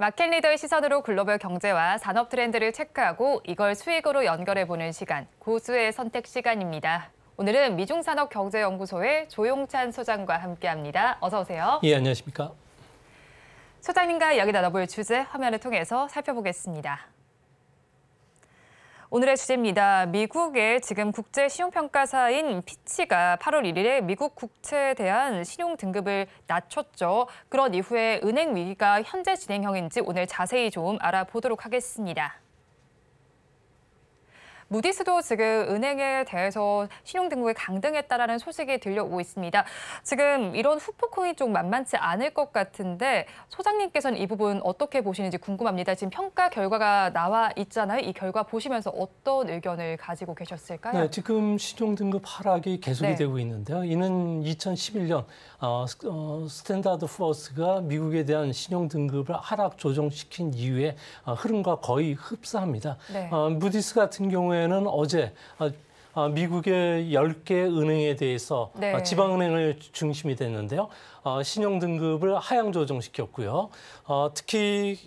마켓 리더의 시선으로 글로벌 경제와 산업 트렌드를 체크하고 이걸 수익으로 연결해보는 시간, 고수의 선택 시간입니다. 오늘은 미중산업경제연구소의 조용찬 소장과 함께합니다. 어서 오세요. 예, 안녕하십니까. 소장님과 이야기 나눠볼 주제 화면을 통해서 살펴보겠습니다. 오늘의 주제입니다. 미국의 지금 국제 신용평가사인 피치가 8월 1일에 미국 국채에 대한 신용 등급을 낮췄죠. 그런 이후에 은행 위기가 현재 진행형인지 오늘 자세히 좀 알아보도록 하겠습니다. 무디스도 지금 은행에 대해서 신용 등급이 강등했다라는 소식이 들려오고 있습니다. 지금 이런 후폭풍이 좀 만만치 않을 것 같은데 소장님께서는 이 부분 어떻게 보시는지 궁금합니다. 지금 평가 결과가 나와 있잖아요. 이 결과 보시면서 어떤 의견을 가지고 계셨을까요? 네, 지금 신용 등급 하락이 계속이 네. 되고 있는데요. 이는 2011년 어, 어, 스탠다드 푸어스가 미국에 대한 신용 등급을 하락 조정시킨 이후에 어, 흐름과 거의 흡사합니다. 네. 어, 무디스 같은 경우에 경우에는 어제 아, 아, 미국의 10개 은행에 대해서 네. 아, 지방은행을 중심이 됐는데요. 신용 등급을 하향 조정시켰고요. 특히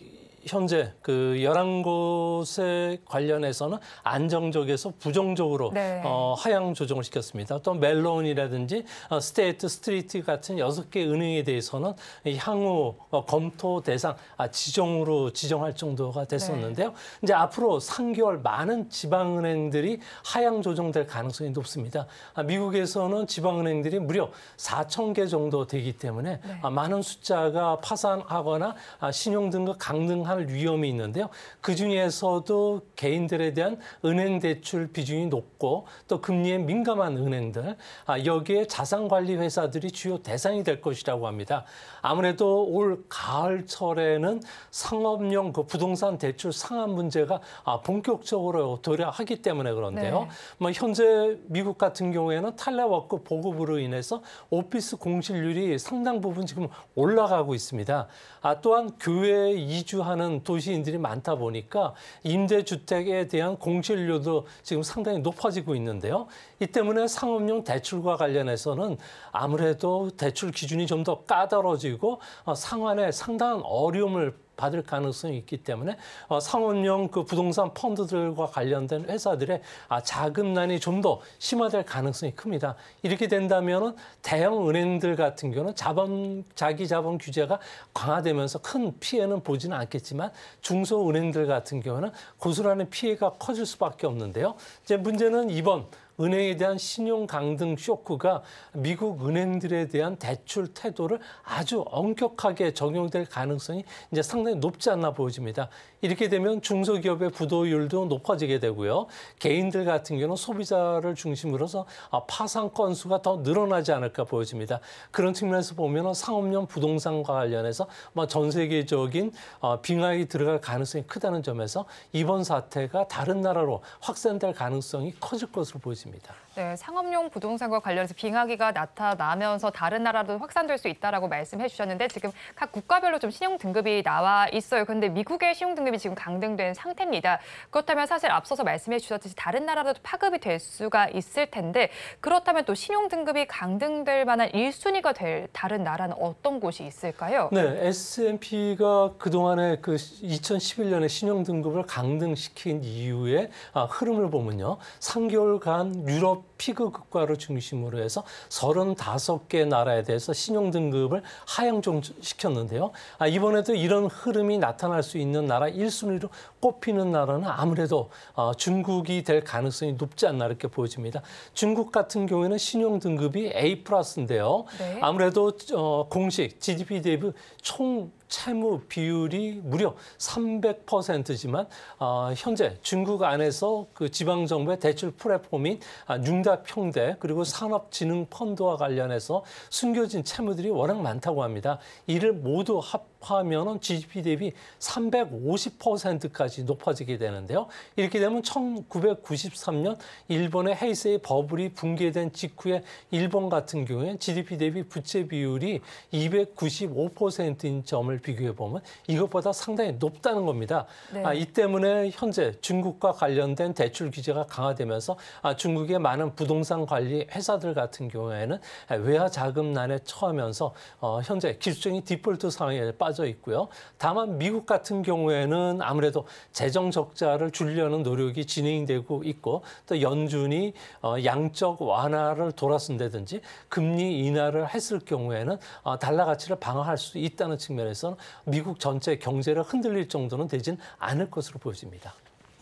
현재 그 열한 곳에 관련해서는 안정적에서 부정적으로 네. 어, 하향 조정을 시켰습니다. 또 멜론이라든지 어, 스테이트 스트리트 같은 여개 은행에 대해서는 향후 어, 검토 대상 아, 지정으로 지정할 정도가 됐었는데요. 네. 이제 앞으로 3개월 많은 지방은행들이 하향 조정될 가능성이 높습니다. 아, 미국에서는 지방은행들이 무려 4천 개 정도 되기 때문에 네. 아, 많은 숫자가 파산하거나 아, 신용등급 강등 할 위험이 있는데요. 그중에서도 개인들에 대한 은행 대출 비중이 높고 또 금리에 민감한 은행들, 아, 여기에 자산관리 회사들이 주요 대상이 될 것이라고 합니다. 아무래도 올 가을철에는 상업용 그 부동산 대출 상한 문제가 아, 본격적으로 도래하기 때문에 그런데요. 네. 뭐 현재 미국 같은 경우에는 탈레워크 보급으로 인해서 오피스 공실률이 상당 부분 지금 올라가고 있습니다. 아, 또한 교외에 이주하는 하는 도시인들이 많다 보니까 임대주택에 대한 공실률도 지금 상당히 높아지고 있는데요. 이 때문에 상업용 대출과 관련해서는 아무래도 대출 기준이 좀 더 까다로워지고 어, 상환에 상당한 어려움을 받을 가능성이 있기 때문에 어, 상업용 그 부동산 펀드들과 관련된 회사들의 아, 자금난이 좀 더 심화될 가능성이 큽니다. 이렇게 된다면 대형 은행들 같은 경우는 자본, 자기 자본 규제가 강화되면서 큰 피해는 보지는 않겠지만 중소은행들 같은 경우는 고스란히 피해가 커질 수밖에 없는데요. 이제 문제는 이번 은행에 대한 신용 강등 쇼크가 미국 은행들에 대한 대출 태도를 아주 엄격하게 적용될 가능성이 이제 상당히 높지 않나 보여집니다. 이렇게 되면 중소기업의 부도율도 높아지게 되고요. 개인들 같은 경우는 소비자를 중심으로서 아, 파산 건수가 더 늘어나지 않을까 보여집니다. 그런 측면에서 보면 상업용 부동산과 관련해서 뭐 전 세계적인 어, 빙하에 들어갈 가능성이 크다는 점에서 이번 사태가 다른 나라로 확산될 가능성이 커질 것으로 보여집니다. 있습니다. 네, 상업용 부동산과 관련해서 빙하기가 나타나면서 다른 나라도 확산될 수 있다라고 말씀해 주셨는데 지금 각 국가별로 좀 신용 등급이 나와 있어요. 근데 미국의 신용 등급이 지금 강등된 상태입니다. 그렇다면 사실 앞서서 말씀해 주셨듯이 다른 나라도 파급이 될 수가 있을 텐데 그렇다면 또 신용 등급이 강등될 만한 1순위가 될 다른 나라는 어떤 곳이 있을까요? 네, S&P가 그동안에 그 2011년에 신용 등급을 강등시킨 이후에 아, 흐름을 보면요. 3개월간 유럽 피그 국가를 중심으로 해서 35개 나라에 대해서 신용 등급을 하향 시켰는데요. 아, 이번에도 이런 흐름이 나타날 수 있는 나라 1순위로 꼽히는 나라는 아무래도 어, 중국이 될 가능성이 높지 않나 이렇게 보여집니다. 중국 같은 경우에는 신용 등급이 A 플러스인데요. 네. 아무래도 어, 공식 GDP 대비 총 채무 비율이 무려 300%지만 어, 현재 중국 안에서 그 지방 정부의 대출 플랫폼인 아, 융단 투자 평대 그리고 산업진흥 펀드와 관련해서 숨겨진 채무들이 워낙 많다고 합니다. 이를 모두 합 높면은 GDP 대비 350%까지 높아지게 되는데요. 이렇게 되면 1993년 일본의 헤이세이 버블이 붕괴된 직후에 일본 같은 경우에 GDP 대비 부채 비율이 295%인 점을 비교해 보면 이것보다 상당히 높다는 겁니다. 네. 아, 이 때문에 현재 중국과 관련된 대출 규제가 강화되면서 아, 중국의 많은 부동산 관리 회사들 같은 경우에는 외화 자금난에 처하면서 어, 현재 기술적인 디폴트 상황에 빠져 빠져 있고요. 다만 미국 같은 경우에는 아무래도 재정 적자를 줄려는 노력이 진행되고 있고 또 연준이 어, 양적 완화를 돌아선다든지 금리 인하를 했을 경우에는 어, 달러 가치를 방어할 수 있다는 측면에서는 미국 전체 경제를 흔들릴 정도는 되진 않을 것으로 보여집니다.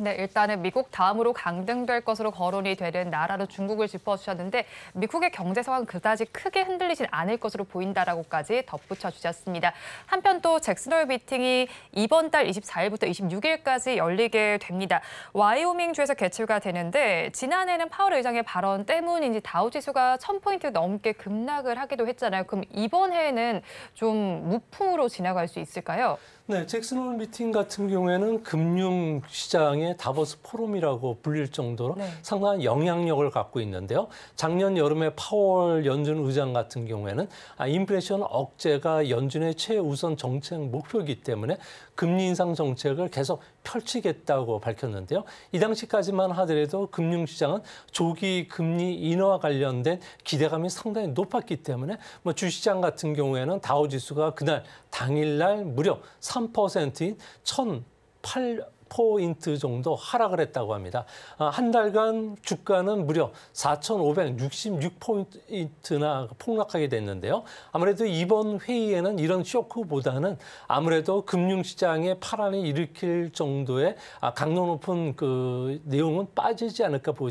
네, 일단은 미국 다음으로 강등될 것으로 거론이 되는 나라로 중국을 짚어주셨는데 미국의 경제 상황 그다지 크게 흔들리진 않을 것으로 보인다라고까지 덧붙여 주셨습니다. 한편 또 잭슨홀 미팅이 이번 달 24일부터 26일까지 열리게 됩니다. 와이오밍 주에서 개최가 되는데 지난해는 파월 의장의 발언 때문인지 다우 지수가 1000포인트 넘게 급락을 하기도 했잖아요. 그럼 이번 해에는 좀 무풍으로 지나갈 수 있을까요? 네, 잭슨홀 미팅 같은 경우에는 금융 시장에 다보스 포럼이라고 불릴 정도로 네. 상당한 영향력을 갖고 있는데요. 작년 여름에 파월 연준 의장 같은 경우에는 아, 인플레이션 억제가 연준의 최우선 정책 목표이기 때문에 금리 인상 정책을 계속 펼치겠다고 밝혔는데요. 이 당시까지만 하더라도 금융시장은 조기 금리 인하와 관련된 기대감이 상당히 높았기 때문에 뭐 주시장 같은 경우에는 다우지수가 그날 당일날 무려 3%인 1,008 10포인트 정도 하락을 했다고 합니다. 아, 한 달간 주가는 무려 4,566포인트나 폭락하게 됐는데요. 아무래도 이번 회의에는 이런 쇼크보다는 아무래도 금융시장에 파란이 일으킬 정도의 아, 강도 높은 그 내용은 빠지지 않을까 보여니다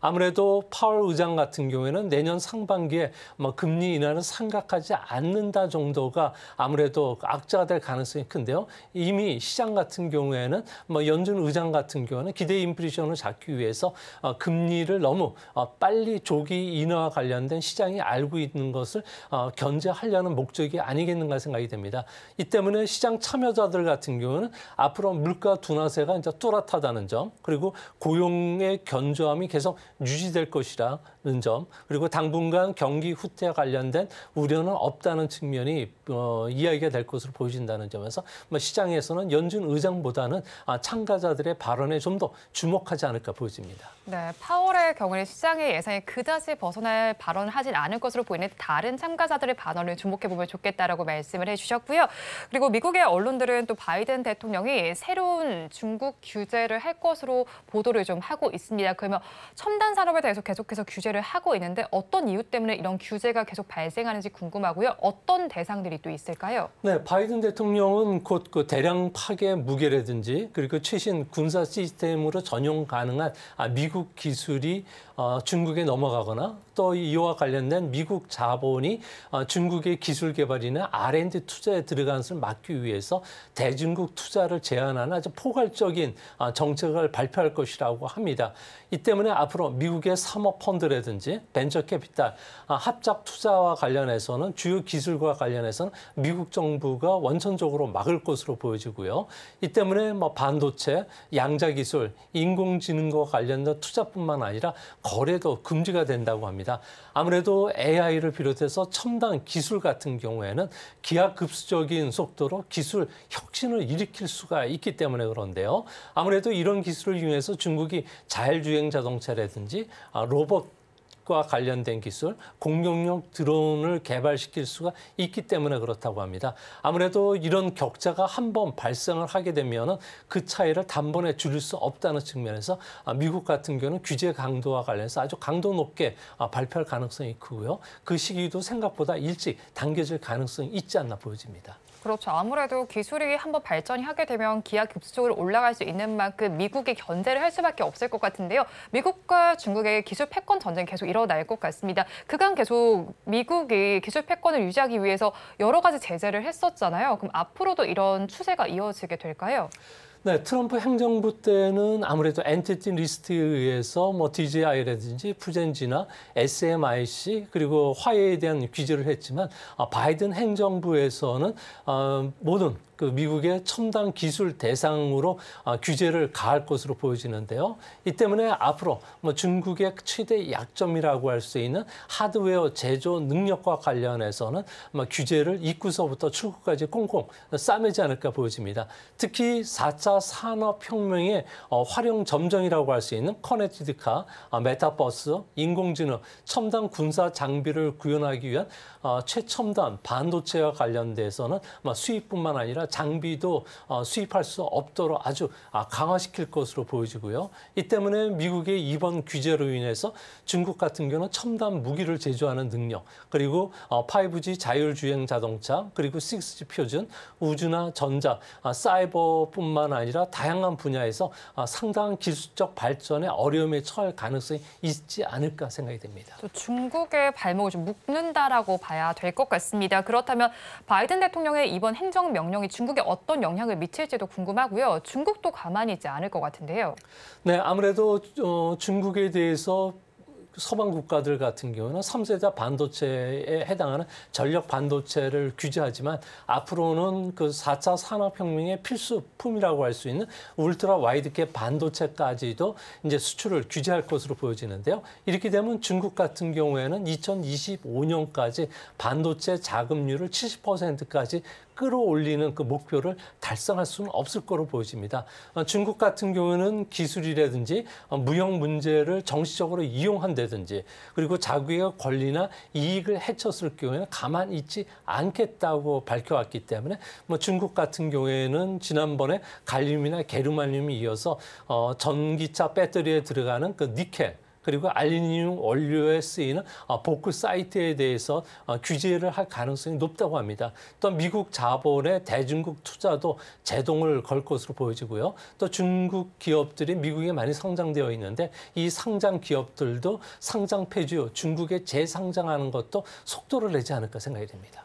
아무래도 파월 의장 같은 경우에는 내년 상반기에 뭐 금리 인하는 생각하지 않는다 정도가 아무래도 악재가 될 가능성이 큰데요. 이미 시장 같은 경우에는 뭐 연준 의장 같은 경우는 기대 인플레이션을 잡기 위해서 어, 금리를 너무 어, 빨리 조기 인하와 관련된 시장이 알고 있는 것을 어, 견제하려는 목적이 아니겠는가 생각이 됩니다. 이 때문에 시장 참여자들 같은 경우는 앞으로 물가 둔화세가 이제 뚜렷하다는 점, 그리고 고용의 견조함이 계속 유지될 것이라는 점, 그리고 당분간 경기 후퇴와 관련된 우려는 없다는 측면이 어, 이야기가 될 것으로 보여진다는 점에서 뭐 시장에서는 연준 의장보다는 아, 아, 참가자들의 발언에 좀 더 주목하지 않을까 보여집니다. 네, 파월의 경우에 시장의 예상에 그다지 벗어날 발언을 하진 않을 것으로 보이는 다른 참가자들의 발언을 주목해보면 좋겠다라고 말씀을 해주셨고요. 그리고 미국의 언론들은 또 바이든 대통령이 새로운 중국 규제를 할 것으로 보도를 좀 하고 있습니다. 그러면 첨단 산업에 대해서 계속해서 규제를 하고 있는데 어떤 이유 때문에 이런 규제가 계속 발생하는지 궁금하고요. 어떤 대상들이 또 있을까요? 네, 바이든 대통령은 곧그 대량 파괴 무게라든지 그 그리고 최신 군사 시스템으로 전용 가능한 아, 미국 기술이 어, 중국에 넘어가거나 또 이와 관련된 미국 자본이 어, 중국의 기술 개발이나 R&D 투자에 들어간 것을 막기 위해서 대중국 투자를 제한하는 아주 포괄적인 어, 정책을 발표할 것이라고 합니다. 이 때문에 앞으로 미국의 사모 펀드라든지 벤처 캐피탈 어, 합작 투자와 관련해서는 주요 기술과 관련해서는 미국 정부가 원천적으로 막을 것으로 보여지고요. 이 때문에 뭐 반도체, 양자 기술, 인공지능과 관련된 투자뿐만 아니라 거래도 금지가 된다고 합니다. 있습니다. 아무래도 AI를 비롯해서 첨단 기술 같은 경우에는 기하급수적인 속도로 기술 혁신을 일으킬 수가 있기 때문에 그런데요. 아무래도 이런 기술을 이용해서 중국이 자율주행 자동차라든지 아, 로봇 과과 관련된 기술, 공룡용 드론을 개발시킬 수가 있기 때문에 그렇다고 합니다. 아무래도 이런 격차가 한 번 발생을 하게 되면 그 차이를 단번에 줄일 수 없다는 측면에서 아, 미국 같은 경우는 규제 강도와 관련해서 아주 강도 높게 아, 발표할 가능성이 크고요. 그 시기도 생각보다 일찍 당겨질 가능성이 있지 않나 보여집니다. 그렇죠. 아무래도 기술이 한번 발전이 하게 되면 기하 급수 적으로 올라갈 수 있는 만큼 미국이 견제를 할 수밖에 없을 것 같은데요. 미국과 중국의 기술 패권 전쟁 계속 일어날 것 같습니다. 그간 계속 미국이 기술 패권을 유지하기 위해서 여러 가지 제재를 했었잖아요. 그럼 앞으로도 이런 추세가 이어지게 될까요? 네, 트럼프 행정부 때는 아무래도 엔티티 리스트에 의해서 뭐 DJI라든지 푸젠지나 SMIC 그리고 화해에 대한 규제를 했지만 아, 바이든 행정부에서는 아, 모든 그 미국의 첨단 기술 대상으로 아, 규제를 가할 것으로 보여지는데요. 이 때문에 앞으로 뭐 중국의 최대 약점이라고 할 수 있는 하드웨어 제조 능력과 관련해서는 아마 뭐 규제를 입구서부터 출구까지 꽁꽁 싸매지 않을까 보여집니다. 특히 4차 산업혁명의 어, 활용 점정이라고 할 수 있는 커넥티드카, 아, 메타버스, 인공지능, 첨단 군사 장비를 구현하기 위한 어, 최첨단 반도체와 관련돼서는 아마 뭐 수입뿐만 아니라 장비도 어, 수입할 수 없도록 아주 아, 강화시킬 것으로 보여지고요. 이 때문에 미국의 이번 규제로 인해서 중국 같은 경우는 첨단 무기를 제조하는 능력, 그리고 5G 어, 자율주행 자동차, 그리고 6G 표준, 우주나 전자, 아, 사이버뿐만 아니라 다양한 분야에서 아, 상당한 기술적 발전에 어려움에 처할 가능성이 있지 않을까 생각이 됩니다. 중국의 발목을 좀 묶는다라고 봐야 될 것 같습니다. 그렇다면 바이든 대통령의 이번 행정 명령이 중국에 어떤 영향을 미칠지도 궁금하고요. 중국도 가만히 있지 않을 것 같은데요. 네, 아무래도 어, 중국에 대해서 서방 국가들 같은 경우는 3세대 반도체에 해당하는 전력 반도체를 규제하지만 앞으로는 그 4차 산업혁명의 필수품이라고 할 수 있는 울트라 와이드캡 반도체까지도 이제 수출을 규제할 것으로 보여지는데요. 이렇게 되면 중국 같은 경우에는 2025년까지 반도체 자금률을 70%까지 끌어올리는 그 목표를 달성할 수는 없을 거로 보여집니다. 어, 중국 같은 경우는 기술이라든지 어, 무역 문제를 정치적으로 이용한다든지 그리고 자국의 권리나 이익을 해쳤을 경우에는 가만 있지 않겠다고 밝혀왔기 때문에 뭐 중국 같은 경우에는 지난번에 갈륨이나 게르마늄이 이어서 어, 전기차 배터리에 들어가는 그 니켈 그리고 알루미늄 원료에 쓰이는 어, 보구 사이트에 대해서 어, 규제를 할 가능성이 높다고 합니다. 또 미국 자본의 대중국 투자도 제동을 걸 것으로 보여지고요. 또 중국 기업들이 미국에 많이 성장되어 있는데 이 상장 기업들도 상장 폐지 후 중국에 재상장하는 것도 속도를 내지 않을까 생각이 됩니다.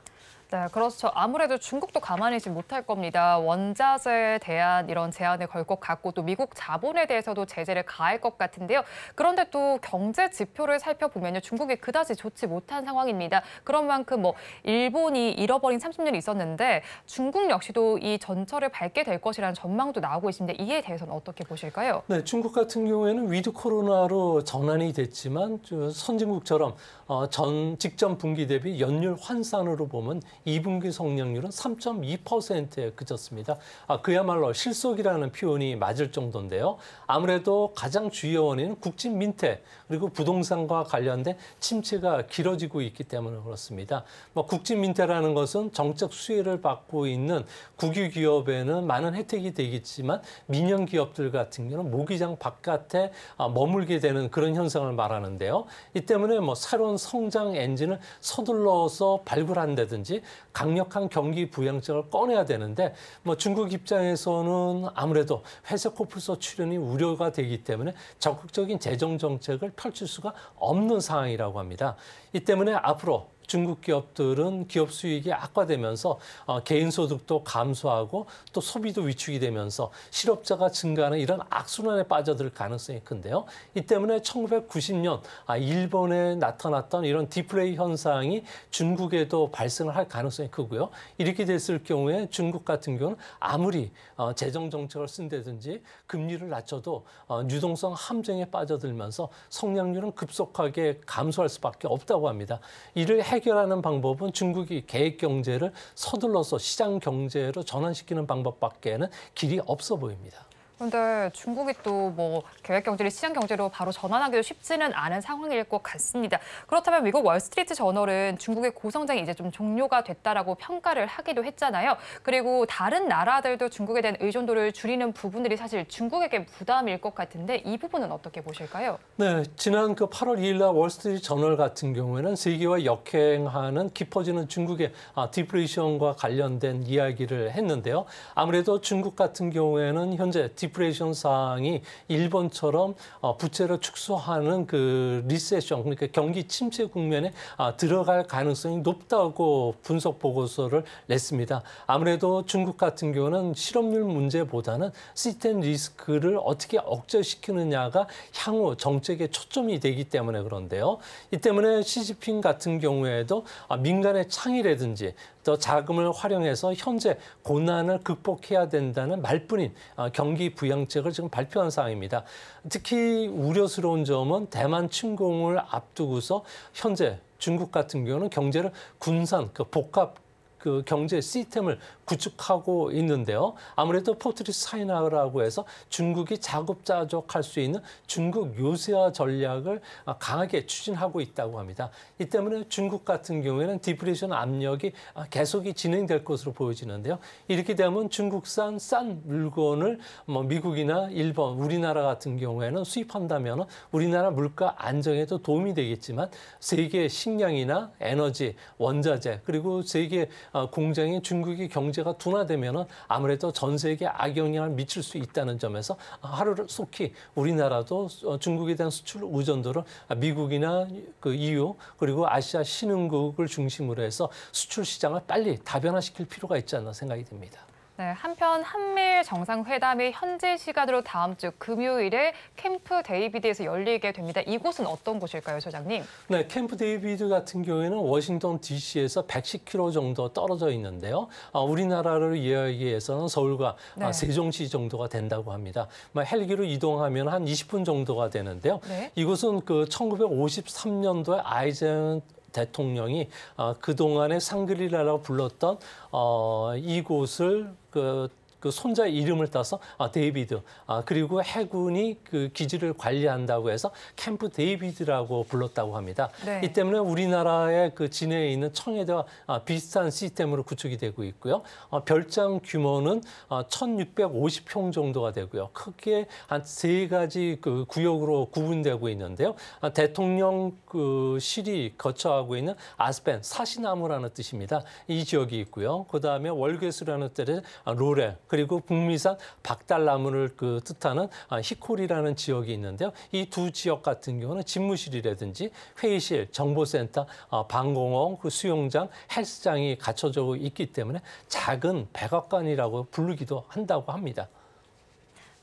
네, 그렇죠. 아무래도 중국도 가만히 있지 못할 겁니다. 원자재에 대한 이런 제한을 걸 것 같고 또 미국 자본에 대해서도 제재를 가할 것 같은데요. 그런데 또 경제 지표를 살펴보면 중국이 그다지 좋지 못한 상황입니다. 그런 만큼 뭐 일본이 잃어버린 30년이 있었는데 중국 역시도 이 전철을 밟게 될 것이라는 전망도 나오고 있습니다. 이에 대해서는 어떻게 보실까요? 네, 중국 같은 경우에는 위드 코로나로 전환이 됐지만 선진국처럼 어, 전 직전 분기 대비 연율 환산으로 보면 2분기 성장률은 3.2%에 그쳤습니다. 아, 그야말로 실속이라는 표현이 맞을 정도인데요. 아무래도 가장 주요 원인은 국진 민태 그리고 부동산과 관련된 침체가 길어지고 있기 때문에 그렇습니다. 뭐 국진 민태라는 것은 정책 수혜를 받고 있는 국유 기업에는 많은 혜택이 되겠지만 민영 기업들 같은 경우는 모기장 바깥에 아, 머물게 되는 그런 현상을 말하는데요. 이 때문에 뭐 새로운 성장 엔진을 서둘러서 발굴한다든지 강력한 경기 부양책을 꺼내야 되는데 뭐 중국 입장에서는 아무래도 회색 코뿔소 출연이 우려가 되기 때문에 적극적인 재정 정책을 펼칠 수가 없는 상황이라고 합니다. 이 때문에 앞으로 중국 기업들은 기업 수익이 악화되면서 어, 개인 소득도 감소하고 또 소비도 위축이 되면서 실업자가 증가하는 이런 악순환에 빠져들 가능성이 큰데요. 이 때문에 1990년 아, 일본에 나타났던 이런 디플레이 현상이 중국에도 발생을 할 가능성이 크고요. 이렇게 됐을 경우에 중국 같은 경우는 아무리 어, 재정 정책을 쓴다든지 금리를 낮춰도 어, 유동성 함정에 빠져들면서 성장률은 급속하게 감소할 수밖에 없다고 합니다. 이를 해 해결하는 방법은 중국이 계획 경제를 서둘러서 시장 경제로 전환시키는 방법밖에는 길이 없어 보입니다. 근데 중국이 또 뭐 계획 경제를 시장 경제로 바로 전환하기도 쉽지는 않은 상황일 것 같습니다. 그렇다면 미국 월스트리트 저널은 중국의 고성장이 이제 좀 종료가 됐다라고 평가를 하기도 했잖아요. 그리고 다른 나라들도 중국에 대한 의존도를 줄이는 부분들이 사실 중국에게 부담일 것 같은데 이 부분은 어떻게 보실까요? 네, 지난 그 8월 2일 날 월스트리트 저널 같은 경우에는 세계와 역행하는 깊어지는 중국의 아, 디플레이션과 관련된 이야기를 했는데요. 아무래도 중국 같은 경우에는 현재 디 디프레이션 상황이 일본처럼 어, 부채를 축소하는 그 리세션 그러니까 경기 침체 국면에 아, 들어갈 가능성이 높다고 분석 보고서를 냈습니다. 아무래도 중국 같은 경우는 실업률 문제보다는 시스템 리스크를 어떻게 억제시키느냐가 향후 정책의 초점이 되기 때문에 그런데요. 이 때문에 시지핑 같은 경우에도 아, 민간의 창의라든지 더 자금을 활용해서 현재 고난을 극복해야 된다는 말뿐인 아, 경기 부양책을 지금 발표한 상황입니다. 특히 우려스러운 점은 대만 침공을 앞두고서 현재 중국 같은 경우는 경제를 군산 그 복합 그 경제 시스템을 구축하고 있는데요. 아무래도 포트리스 차이나라고 해서 중국이 자급자족할 수 있는 중국 요새화 전략을 강하게 추진하고 있다고 합니다. 이 때문에 중국 같은 경우에는 디플레이션 압력이 계속이 진행될 것으로 보여지는데요. 이렇게 되면 중국산 싼 물건을 뭐 미국이나 일본, 우리나라 같은 경우에는 수입한다면 우리나라 물가 안정에도 도움이 되겠지만 세계 식량이나 에너지, 원자재 그리고 세계 어, 공장이 중국의 경제가 둔화되면 아무래도 전 세계에 악영향을 미칠 수 있다는 점에서 하루를 속히 우리나라도 어, 중국에 대한 수출 의존도를 미국이나 그 EU 그리고 아시아 신흥국을 중심으로 해서 수출 시장을 빨리 다변화시킬 필요가 있지 않나 생각이 듭니다. 네, 한편 한미일 정상회담이 현지 시간으로 다음 주 금요일에 캠프 데이비드에서 열리게 됩니다. 이곳은 어떤 곳일까요, 소장님? 네, 캠프 데이비드 같은 경우에는 워싱턴 D.C.에서 110km 정도 떨어져 있는데요. 아, 우리나라를 이야기해서는 서울과 아, 네. 아, 세종시 정도가 된다고 합니다. 뭐 헬기로 이동하면 한 20분 정도가 되는데요. 네? 이곳은 그 1953년도에 아이젠 대통령이 어, 그동안에 상그릴라라고 불렀던 어, 이곳을 그그 손자 이름을 따서 아, 데이비드 아, 그리고 해군이 그 기지를 관리한다고 해서 캠프 데이비드라고 불렀다고 합니다. 네. 이 때문에 우리나라의 그 진해에 있는 청해대와 아, 비슷한 시스템으로 구축이 되고 있고요. 아, 별장 규모는 아, 어, 1,650평 정도가 되고요. 크게 한 세 가지 그 구역으로 구분되고 있는데요. 아, 대통령 그 실이 거처하고 있는 아스펜 사시나무라는 뜻입니다. 이 지역이 있고요. 그 다음에 월계수라는 뜻의 아, 로렐 그리고 북미산 박달나무를 그 뜻하는 아, 히콜이라는 지역이 있는데요. 이 두 지역 같은 경우는 집무실이라든지 회의실, 정보센터, 아, 방공원, 그 수영장, 헬스장이 갖춰져 있기 때문에 작은 백악관이라고 부르기도 한다고 합니다.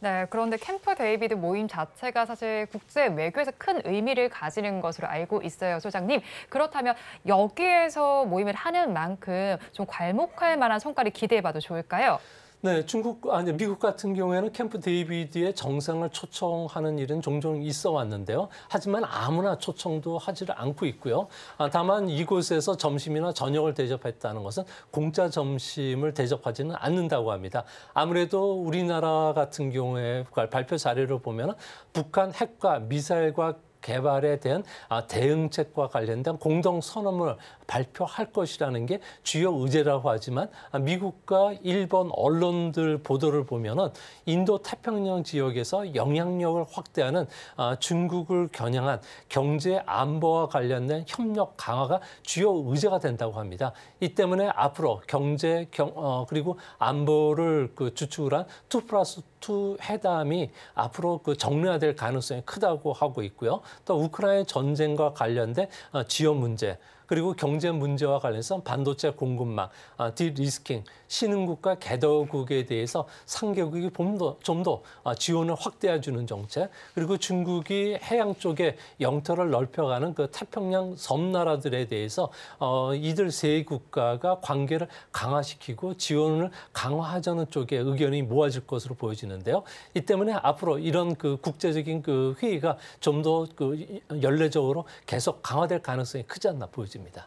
네, 그런데 캠프 데이비드 모임 자체가 사실 국제 외교에서 큰 의미를 가지는 것으로 알고 있어요, 소장님. 그렇다면 여기에서 모임을 하는 만큼 좀 괄목할 만한 성과를 기대해봐도 좋을까요? 네, 중국 아니 미국 같은 경우에는 캠프 데이비드의 정상을 초청하는 일은 종종 있어 왔는데요. 하지만 아무나 초청도 하지를 않고 있고요. 아, 다만 이곳에서 점심이나 저녁을 대접했다는 것은 공짜 점심을 대접하지는 않는다고 합니다. 아무래도 우리나라 같은 경우에 발표 자료를 보면 북한 핵과 미사일과 개발에 대한 아, 대응책과 관련된 공동 선언을 발표할 것이라는 게 주요 의제라고 하지만 아, 미국과 일본 언론들 보도를 보면은 인도 태평양 지역에서 영향력을 확대하는 아, 중국을 겨냥한 경제 안보와 관련된 협력 강화가 주요 의제가 된다고 합니다. 이 때문에 앞으로 경제 경, 어, 그리고 안보를 그 주축을 한투 플러스 투 회담이 앞으로 그 정례화될 가능성이 크다고 하고 있고요. 또 우크라이나 전쟁과 관련된 어, 지원 문제 그리고 경제 문제와 관련해서 반도체 공급망, 아, 디리스킹, 신흥국과 개도국에 대해서 상계국이 좀더 좀더 아, 지원을 확대해 주는 정책, 그리고 중국이 해양 쪽에 영토를 넓혀가는 그 태평양 섬나라들에 대해서 어, 이들 세 국가가 관계를 강화시키고 지원을 강화하자는 쪽에 의견이 모아질 것으로 보여지는데요. 이 때문에 앞으로 이런 그 국제적인 그 회의가 좀 더 그 연례적으로 계속 강화될 가능성이 크지 않나 보여집니다. 드립니다.